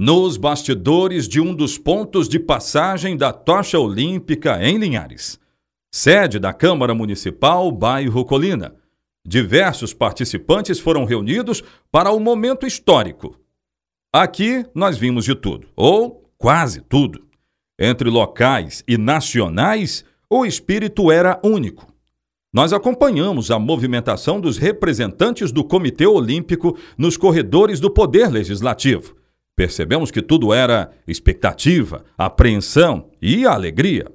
nos bastidores de um dos pontos de passagem da tocha olímpica em Linhares. Sede da Câmara Municipal, bairro Colina. Diversos participantes foram reunidos para o momento histórico. Aqui nós vimos de tudo, ou quase tudo. Entre locais e nacionais, o espírito era único. Nós acompanhamos a movimentação dos representantes do Comitê Olímpico nos corredores do Poder Legislativo Percebemos que tudo era expectativa, apreensão e alegria.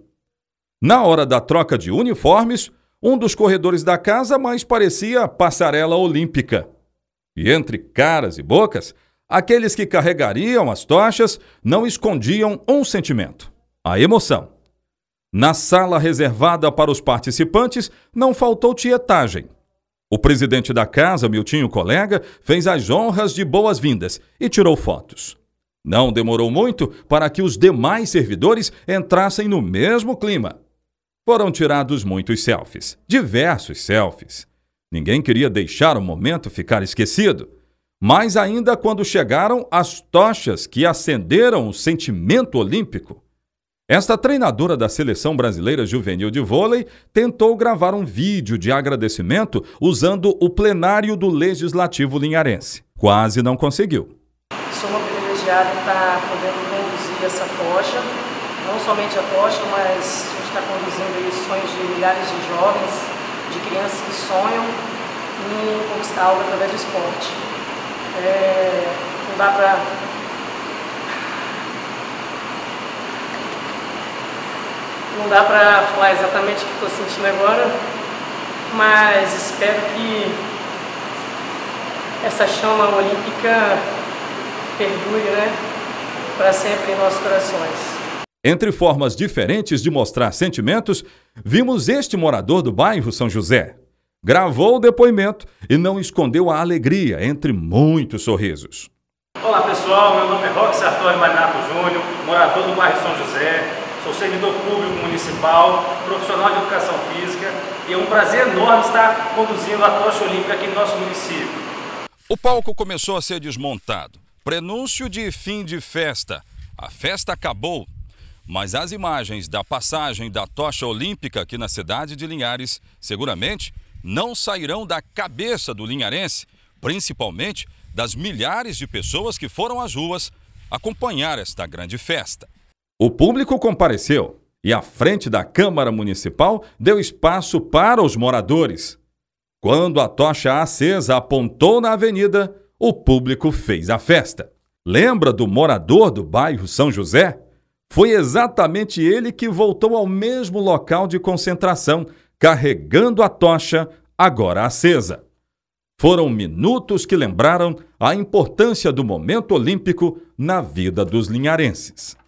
Na hora da troca de uniformes, um dos corredores da casa mais parecia passarela olímpica. E entre caras e bocas, aqueles que carregariam as tochas não escondiam um sentimento: a emoção. Na sala reservada para os participantes não faltou tietagem. O presidente da casa, Miltinho Colega, fez as honras de boas-vindas e tirou fotos. Não demorou muito para que os demais servidores entrassem no mesmo clima. Foram tirados muitos selfies, diversos selfies. Ninguém queria deixar o momento ficar esquecido. Mas ainda quando chegaram as tochas que acenderam o sentimento olímpico, esta treinadora da seleção brasileira juvenil de vôlei tentou gravar um vídeo de agradecimento usando o plenário do Legislativo Linharense. Quase não conseguiu. Sou uma privilegiada em estar tá podendo conduzir essa tocha, não somente a tocha, mas a gente está conduzindo os sonhos de milhares de jovens, de crianças que sonham em conquistar algo através do esporte. É, não dá para não dá para falar exatamente o que estou sentindo agora, mas espero que essa chama olímpica perdure, né? Para sempre em nossos corações. Entre formas diferentes de mostrar sentimentos, vimos este morador do bairro São José. Gravou o depoimento e não escondeu a alegria entre muitos sorrisos. Olá pessoal, meu nome é Roque Sartori Manato Júnior, morador do bairro São José, sou servidor público municipal, profissional de educação física e é um prazer enorme estar conduzindo a tocha olímpica aqui no nosso município. O palco começou a ser desmontado. Prenúncio de fim de festa. A festa acabou, mas as imagens da passagem da tocha olímpica aqui na cidade de Linhares seguramente não sairão da cabeça do linharense, principalmente das milhares de pessoas que foram às ruas acompanhar esta grande festa. O público compareceu e a frente da Câmara Municipal deu espaço para os moradores. Quando a tocha acesa apontou na avenida, o público fez a festa. Lembra do morador do bairro São José? Foi exatamente ele que voltou ao mesmo local de concentração, carregando a tocha, agora acesa. Foram minutos que lembraram a importância do momento olímpico na vida dos linharenses.